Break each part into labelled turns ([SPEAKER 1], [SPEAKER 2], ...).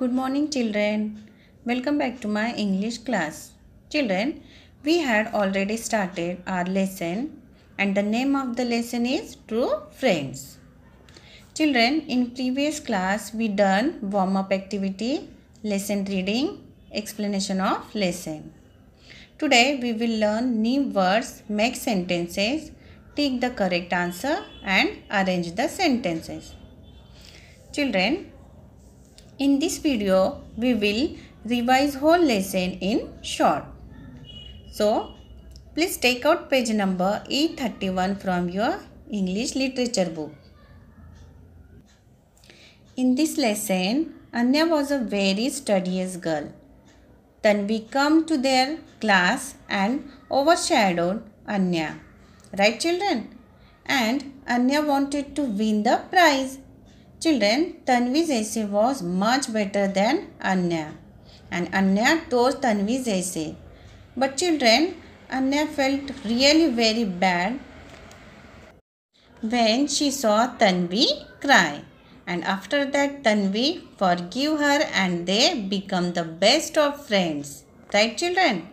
[SPEAKER 1] Good morning children. Welcome back to my English class. Children, we had already started our lesson and the name of the lesson is True Friends. Children, in previous class we done warm up activity, lesson reading, explanation of lesson. Today we will learn new words, make sentences, take the correct answer and arrange the sentences. Children, in this video, we will revise whole lesson in short. So, please take out page number E31 from your English literature book. In this lesson, Anya was a very studious girl. Then we come to their class and overshadowed Anya. Right children? And Anya wanted to win the prize Children, Tanvi's essay was much better than Anya and Anya told Tanvi's essay. But children, Anya felt really very bad when she saw Tanvi cry. And after that, Tanvi forgive her and they become the best of friends. Right, children?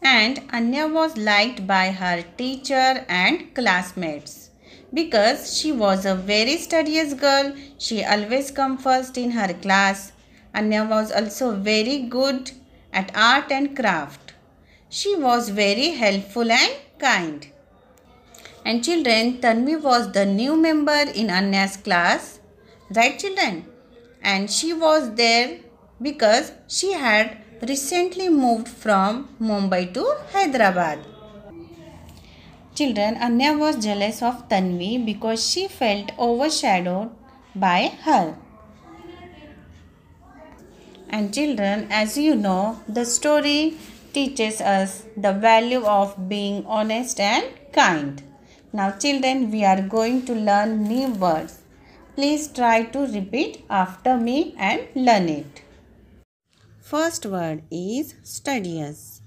[SPEAKER 1] And Anya was liked by her teacher and classmates because she was a very studious girl. She always come first in her class. Anya was also very good at art and craft. She was very helpful and kind. And children, Tanvi was the new member in Anya's class. Right children? And she was there because she had recently moved from Mumbai to Hyderabad. Children, Anya was jealous of Tanvi because she felt overshadowed by her. And children, as you know, the story teaches us the value of being honest and kind. Now children, we are going to learn new words. Please try to repeat after me and learn it. First word is studious.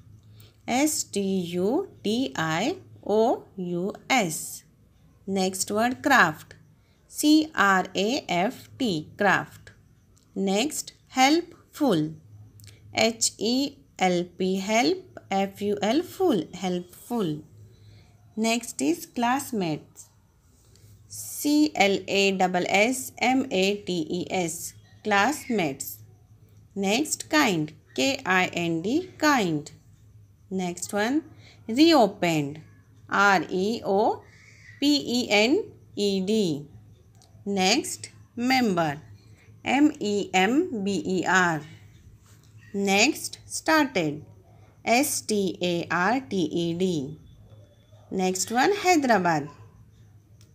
[SPEAKER 1] S T U D I O U S. Next word craft. C R A F T craft. Next helpful. H E L P help F U L full helpful. Next is classmates. C L A S S M A T E S classmates. Next kind K I N D kind. Next one reopened. R E O P E N E D. Next, member. M E M B E R. Next, started. S T A R T E D. Next one, Hyderabad.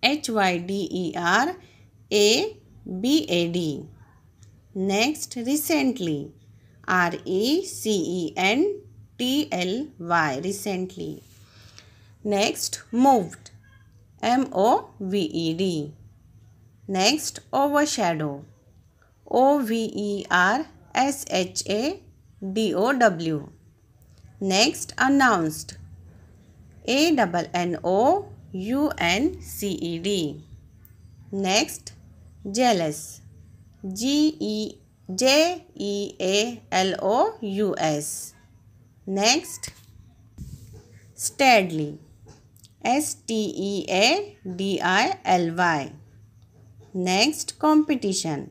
[SPEAKER 1] H Y D E R A B A D. Next, recently. R E C E N T L Y. Recently. Next, moved. M O V E D. Next, overshadow. O V E R S H A D O W. Next, announced. A N N O U N C E D. Next, jealous. G E J E A L O U S. Next, steadily. S-T-E-A-D-I-L-Y. Next, competition.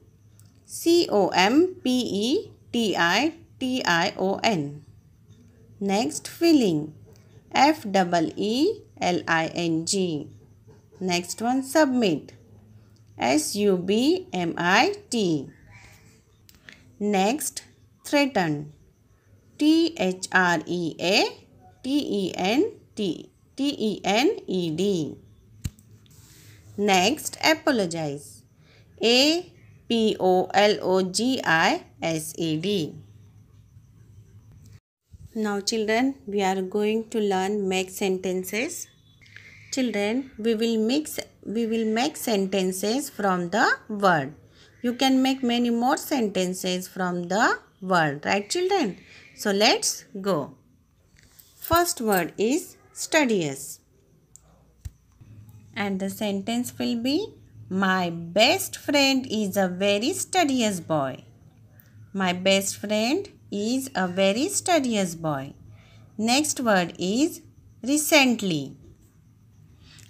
[SPEAKER 1] C-O-M-P-E-T-I-T-I-O-N. Next, filling. E L I N G. Next one, submit. S-U-B-M-I-T. Next, threaten. T-H-R-E-A-T-E-N-T. T-E-N-E-D. Next, apologize. A-P-O-L-O-G-I-S-E-D. Now children, we are going to learn make sentences. Children, we will mix we will make sentences from the word. You can make many more sentences from the word, right children? So let's go. First word is studious. And the sentence will be My best friend is a very studious boy. My best friend is a very studious boy. Next word is recently.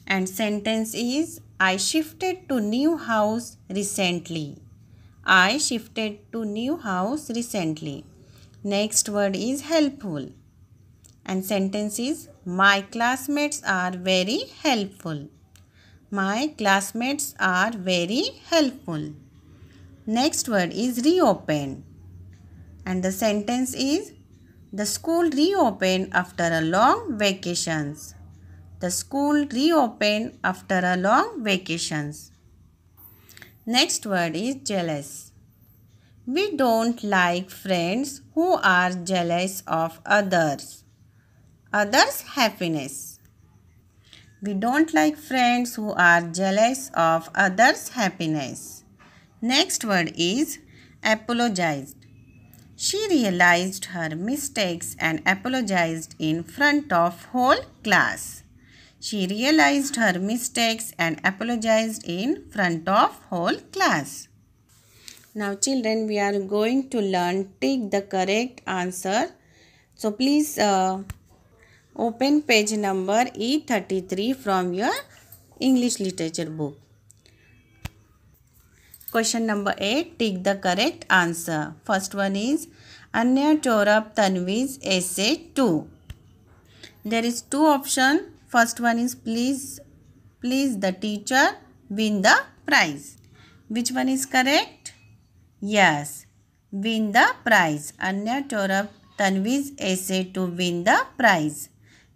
[SPEAKER 1] And sentence is I shifted to new house recently. I shifted to new house recently. Next word is helpful. And sentence is my classmates are very helpful. My classmates are very helpful. Next word is reopen. And the sentence is The school reopened after a long vacations. The school reopened after a long vacations. Next word is jealous. We don't like friends who are jealous of others others' happiness. We don't like friends who are jealous of others' happiness. Next word is apologized. She realized her mistakes and apologized in front of whole class. She realized her mistakes and apologized in front of whole class. Now children, we are going to learn take the correct answer. So please uh, Open page number E33 from your English literature book. Question number 8. Take the correct answer. First one is Anya Chorab Tanvi's Essay 2. There is two option. First one is please, please the teacher win the prize. Which one is correct? Yes. Win the prize. Anya Chorab Tanvi's essay to win the prize.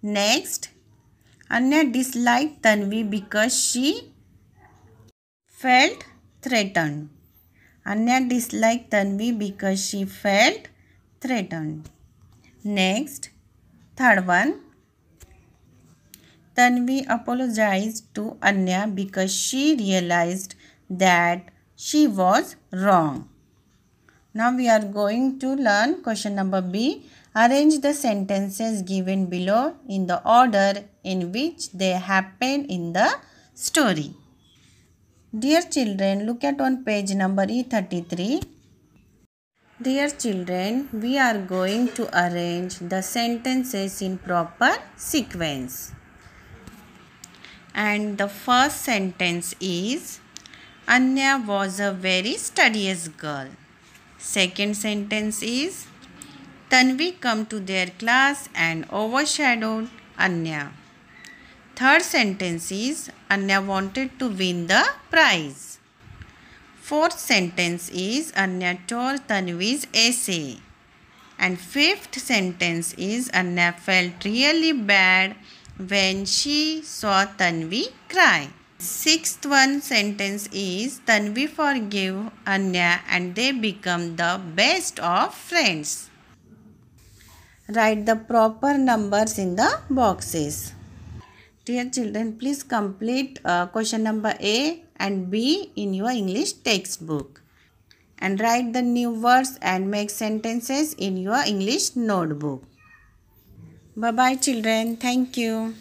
[SPEAKER 1] Next, Anya disliked Tanvi because she felt threatened. Anya disliked Tanvi because she felt threatened. Next, third one. Tanvi apologized to Anya because she realized that she was wrong. Now we are going to learn question number B. Arrange the sentences given below in the order in which they happen in the story. Dear children, look at on page number E33. Dear children, we are going to arrange the sentences in proper sequence. And the first sentence is Anya was a very studious girl. Second sentence is Tanvi come to their class and overshadowed Anya. Third sentence is Anya wanted to win the prize. Fourth sentence is Anya tore Tanvi's essay. And fifth sentence is Anya felt really bad when she saw Tanvi cry. Sixth one sentence is Tanvi forgive Anya and they become the best of friends write the proper numbers in the boxes. Dear children, please complete uh, question number A and B in your English textbook. And write the new words and make sentences in your English notebook. Bye-bye children. Thank you.